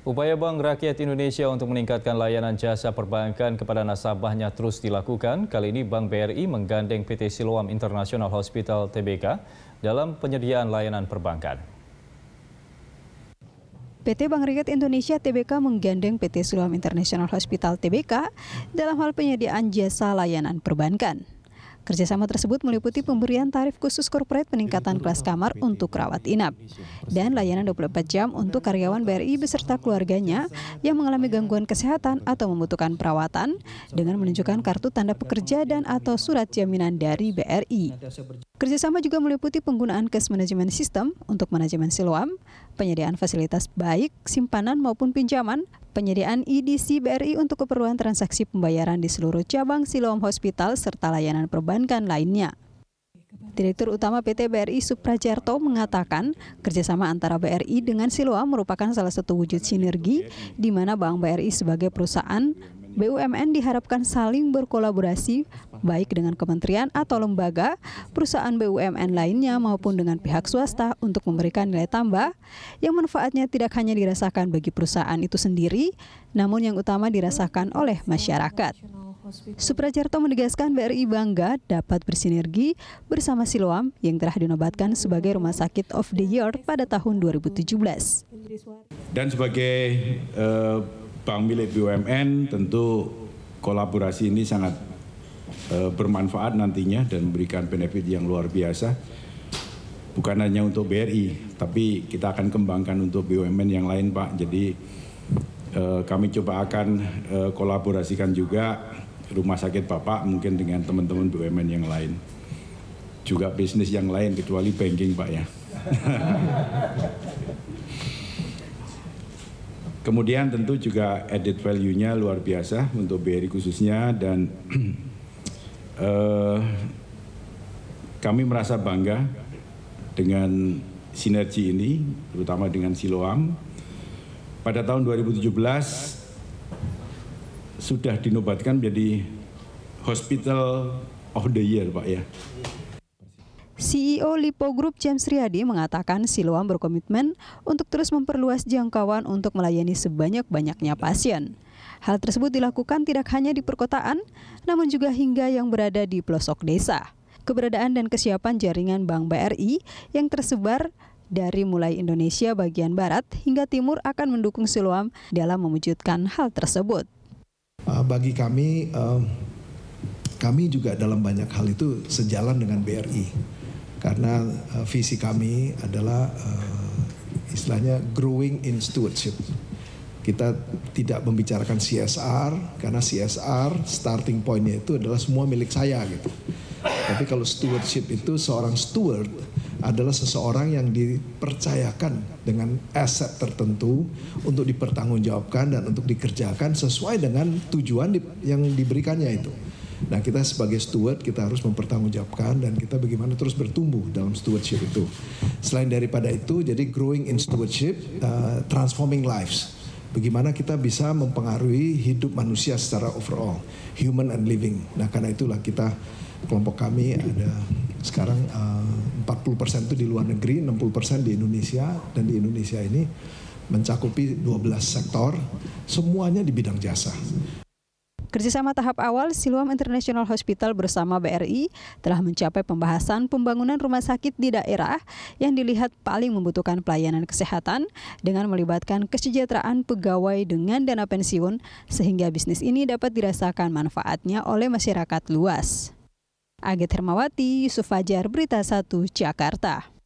Upaya Bank Rakyat Indonesia untuk meningkatkan layanan jasa perbankan kepada nasabahnya terus dilakukan. Kali ini Bank BRI menggandeng PT Siloam International Hospital TBK dalam penyediaan layanan perbankan. PT Bank Rakyat Indonesia TBK menggandeng PT Siloam International Hospital TBK dalam hal penyediaan jasa layanan perbankan. Kerjasama tersebut meliputi pemberian tarif khusus korporat peningkatan kelas kamar untuk rawat inap dan layanan 24 jam untuk karyawan BRI beserta keluarganya yang mengalami gangguan kesehatan atau membutuhkan perawatan dengan menunjukkan kartu tanda pekerja dan atau surat jaminan dari BRI. Kerjasama juga meliputi penggunaan case management system untuk manajemen siloam, penyediaan fasilitas baik, simpanan maupun pinjaman, penyediaan IDC e BRI untuk keperluan transaksi pembayaran di seluruh cabang Siloam Hospital serta layanan perbankan lainnya. Direktur Utama PT BRI Suprajarto mengatakan, kerjasama antara BRI dengan Siloam merupakan salah satu wujud sinergi di mana Bank BRI sebagai perusahaan BUMN diharapkan saling berkolaborasi baik dengan kementerian atau lembaga, perusahaan BUMN lainnya maupun dengan pihak swasta untuk memberikan nilai tambah yang manfaatnya tidak hanya dirasakan bagi perusahaan itu sendiri, namun yang utama dirasakan oleh masyarakat. Suprajarto menegaskan BRI bangga dapat bersinergi bersama Siloam yang telah dinobatkan sebagai Rumah Sakit of the Year pada tahun 2017. Dan sebagai uh, bank milik BUMN tentu kolaborasi ini sangat uh, bermanfaat nantinya dan memberikan benefit yang luar biasa. Bukan hanya untuk BRI, tapi kita akan kembangkan untuk BUMN yang lain, Pak. Jadi uh, kami coba akan uh, kolaborasikan juga rumah sakit Bapak mungkin dengan teman-teman BUMN yang lain. Juga bisnis yang lain kecuali banking, Pak ya. Kemudian tentu juga added value-nya luar biasa untuk BRI khususnya dan eh, kami merasa bangga dengan sinergi ini, terutama dengan Siloam. Pada tahun 2017 sudah dinobatkan menjadi Hospital of the Year, Pak ya. CEO Lipo Group James Riyadi mengatakan Siloam berkomitmen untuk terus memperluas jangkauan untuk melayani sebanyak-banyaknya pasien. Hal tersebut dilakukan tidak hanya di perkotaan, namun juga hingga yang berada di pelosok desa. Keberadaan dan kesiapan jaringan Bank BRI yang tersebar dari mulai Indonesia bagian barat hingga timur akan mendukung Siloam dalam mewujudkan hal tersebut. Eh, bagi kami, eh, kami juga dalam banyak hal itu sejalan dengan BRI karena uh, visi kami adalah uh, istilahnya growing in stewardship. Kita tidak membicarakan CSR karena CSR starting pointnya itu adalah semua milik saya gitu. Tapi kalau stewardship itu seorang steward adalah seseorang yang dipercayakan dengan aset tertentu untuk dipertanggungjawabkan dan untuk dikerjakan sesuai dengan tujuan yang diberikannya itu. Nah kita sebagai steward kita harus mempertanggungjawabkan dan kita bagaimana terus bertumbuh dalam stewardship itu. Selain daripada itu jadi growing in stewardship, uh, transforming lives. Bagaimana kita bisa mempengaruhi hidup manusia secara overall, human and living. Nah karena itulah kita kelompok kami ada sekarang eh, uh, 40% itu di luar negeri, 60% di Indonesia dan di Indonesia ini mencakupi 12 sektor, semuanya di bidang jasa. Kerjasama tahap awal Siluam International Hospital bersama BRI telah mencapai pembahasan pembangunan rumah sakit di daerah yang dilihat paling membutuhkan pelayanan kesehatan dengan melibatkan kesejahteraan pegawai dengan dana pensiun sehingga bisnis ini dapat dirasakan manfaatnya oleh masyarakat luas. Aget Hermawati, Yusuf Fajar, Berita 1, Jakarta.